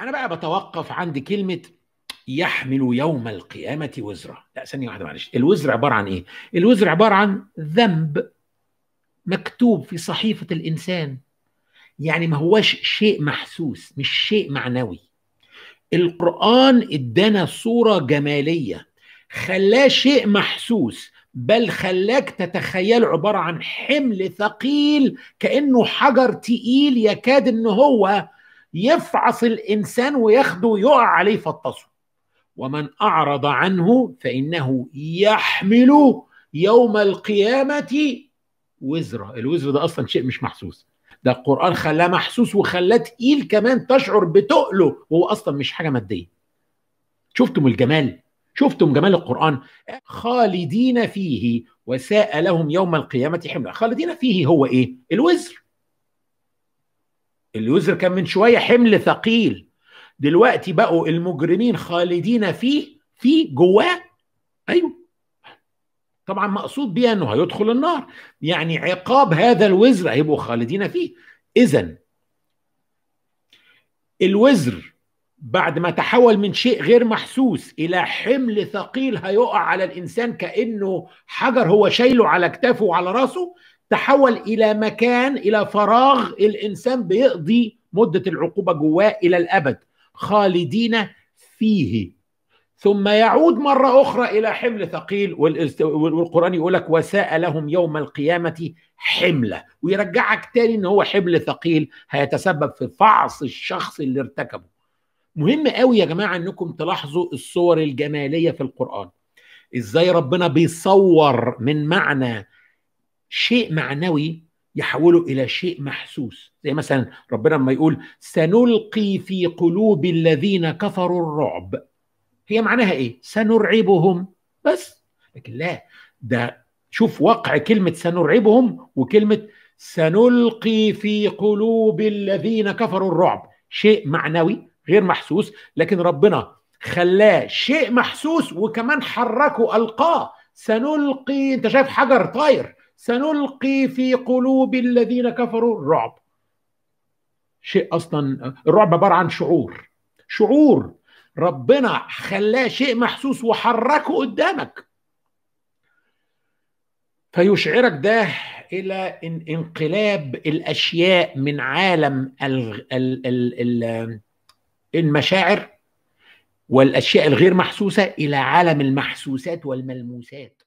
انا بقى بتوقف عند كلمه يحمل يوم القيامه وزرا لا ثانيه واحده معلش الوزر عباره عن ايه الوزر عباره عن ذنب مكتوب في صحيفه الانسان يعني ما هوش شيء محسوس مش شيء معنوي القرآن ادانا صورة جمالية خلاه شيء محسوس بل خلاك تتخيل عبارة عن حمل ثقيل كأنه حجر تقيل يكاد ان هو يفعص الانسان وياخده ويقع عليه فطسه ومن اعرض عنه فانه يحمل يوم القيامه وزره الوزر ده اصلا شيء مش محسوس ده القران خلاه محسوس وخلاه تقيل كمان تشعر بتقله وهو اصلا مش حاجه ماديه شفتم الجمال شفتم جمال القران خالدين فيه وساء لهم يوم القيامه حملا خالدين فيه هو ايه الوزر اليوزر كان من شويه حمل ثقيل دلوقتي بقوا المجرمين خالدين فيه في جواه ايوه طبعا مقصود بيها انه هيدخل النار يعني عقاب هذا الوزر هيبقوا خالدين فيه اذا الوزر بعد ما تحول من شيء غير محسوس الى حمل ثقيل هيقع على الانسان كانه حجر هو شايله على كتافه وعلى راسه تحول الى مكان الى فراغ الانسان بيقضي مده العقوبه جواه الى الابد خالدين فيه ثم يعود مرة أخرى إلى حمل ثقيل والقرآن يقول لك وساء لهم يوم القيامة حملة ويرجعك تاني إن هو حمل ثقيل هيتسبب في فعص الشخص اللي ارتكبه مهم قوي يا جماعة إنكم تلاحظوا الصور الجمالية في القرآن إزاي ربنا بيصور من معنى شيء معنوي يحوله الى شيء محسوس زي مثلا ربنا لما يقول سنلقي في قلوب الذين كفروا الرعب هي معناها ايه سنرعبهم بس لكن لا ده شوف وقع كلمه سنرعبهم وكلمه سنلقي في قلوب الذين كفروا الرعب شيء معنوي غير محسوس لكن ربنا خلاه شيء محسوس وكمان حركه القاه سنلقي انت شايف حجر طاير سنلقي في قلوب الذين كفروا الرعب شيء اصلا الرعب عباره عن شعور شعور ربنا خلاه شيء محسوس وحركه قدامك فيشعرك ده الى انقلاب الاشياء من عالم الـ الـ الـ المشاعر والاشياء الغير محسوسه الى عالم المحسوسات والملموسات